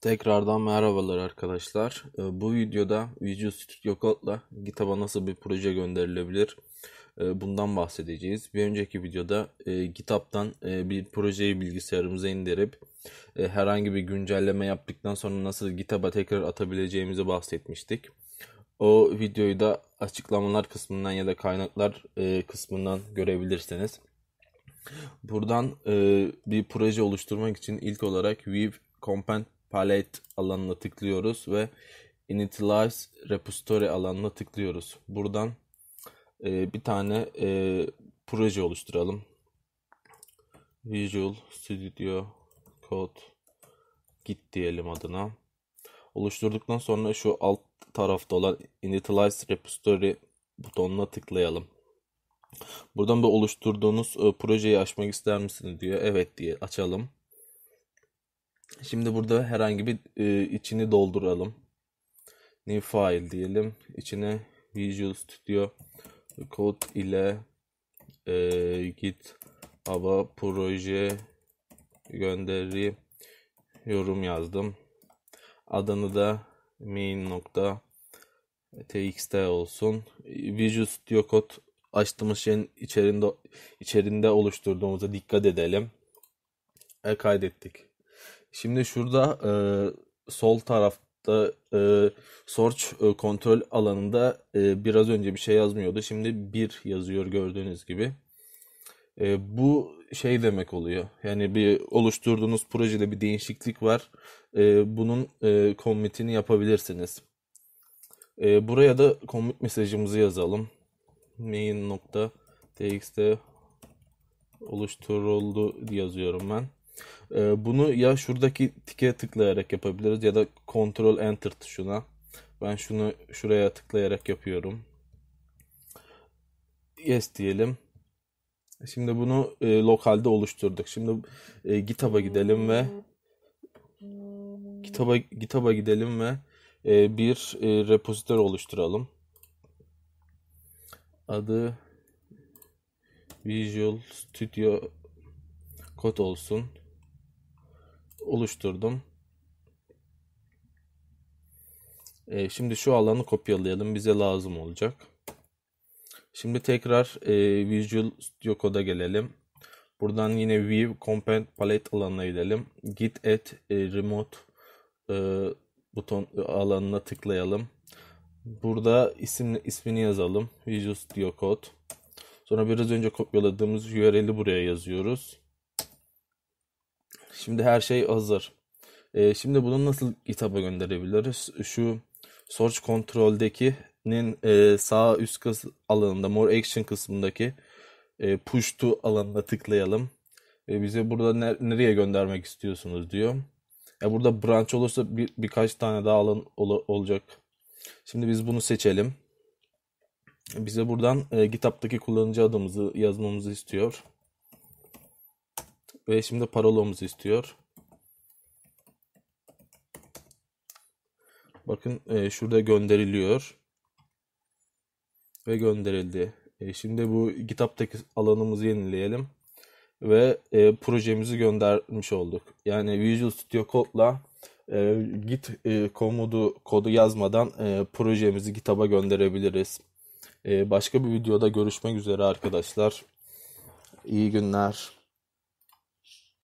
Tekrardan merhabalar arkadaşlar. Ee, bu videoda Visual Studio Code'la GitHub'a nasıl bir proje gönderilebilir e, bundan bahsedeceğiz. Bir önceki videoda e, GitHub'dan e, bir projeyi bilgisayarımıza indirip herhangi bir güncelleme yaptıktan sonra nasıl GitHub'a tekrar atabileceğimizi bahsetmiştik. O videoyu da açıklamalar kısmından ya da kaynaklar kısmından görebilirsiniz. Buradan bir proje oluşturmak için ilk olarak Weave Compend palette alanına tıklıyoruz ve initialize repository alanına tıklıyoruz. Buradan e, bir tane e, proje oluşturalım. Visual Studio Code git diyelim adına. Oluşturduktan sonra şu alt tarafta olan initialize repository butonuna tıklayalım. Buradan bir oluşturduğunuz e, projeyi açmak ister misiniz diyor. Evet diye açalım. Şimdi burada herhangi bir e, içini dolduralım. New file diyelim. İçine Visual Studio Code ile e, git hava proje gönderi yorum yazdım. Adını da main txt olsun. Visual Studio Code açtığımız şeyin içerisinde içerinde oluşturduğumuza dikkat edelim. E, kaydettik. Şimdi şurada e, sol tarafta e, sorç e, kontrol alanında e, biraz önce bir şey yazmıyordu. Şimdi bir yazıyor gördüğünüz gibi. E, bu şey demek oluyor. Yani bir oluşturduğunuz projede bir değişiklik var. E, bunun e, commit'ini yapabilirsiniz. E, buraya da commit mesajımızı yazalım. main.txt oluşturuldu yazıyorum ben. Ee, bunu ya şuradaki tike tıklayarak yapabiliriz ya da Ctrl Enter tuşuna. Ben şunu şuraya tıklayarak yapıyorum. Yes diyelim. Şimdi bunu e, lokalde oluşturduk. Şimdi e, GitHub'a gidelim ve GitHub'a GitHub'a gidelim ve e, bir e, repositör oluşturalım. Adı Visual Studio Code olsun oluşturdum. E, şimdi şu alanı kopyalayalım. Bize lazım olacak. Şimdi tekrar e, Visual Studio Code'a gelelim. Buradan yine View Component Palette alanına gidelim. Git at e, Remote e, buton e, alanına tıklayalım. Burada isim ismini yazalım. Visual Studio Code. Sonra biraz önce kopyaladığımız URL'i buraya yazıyoruz. Şimdi her şey hazır. E, şimdi bunu nasıl kitaba gönderebiliriz? Şu search kontroldekinin e, sağ üst kıs alanında more action kısmındaki e, push to alanına tıklayalım. E, bize burada ner nereye göndermek istiyorsunuz diyor. E, burada branch olursa bir, birkaç tane daha alan ol olacak. Şimdi biz bunu seçelim. Bize buradan e, GitHub'daki kullanıcı adımızı yazmamızı istiyor. Ve şimdi parolamızı istiyor. Bakın e, şurada gönderiliyor. Ve gönderildi. E, şimdi bu GitHub'taki alanımızı yenileyelim. Ve e, projemizi göndermiş olduk. Yani Visual Studio Code'la e, Git e, komodu kodu yazmadan e, projemizi GitHub'a gönderebiliriz. E, başka bir videoda görüşmek üzere arkadaşlar. İyi günler.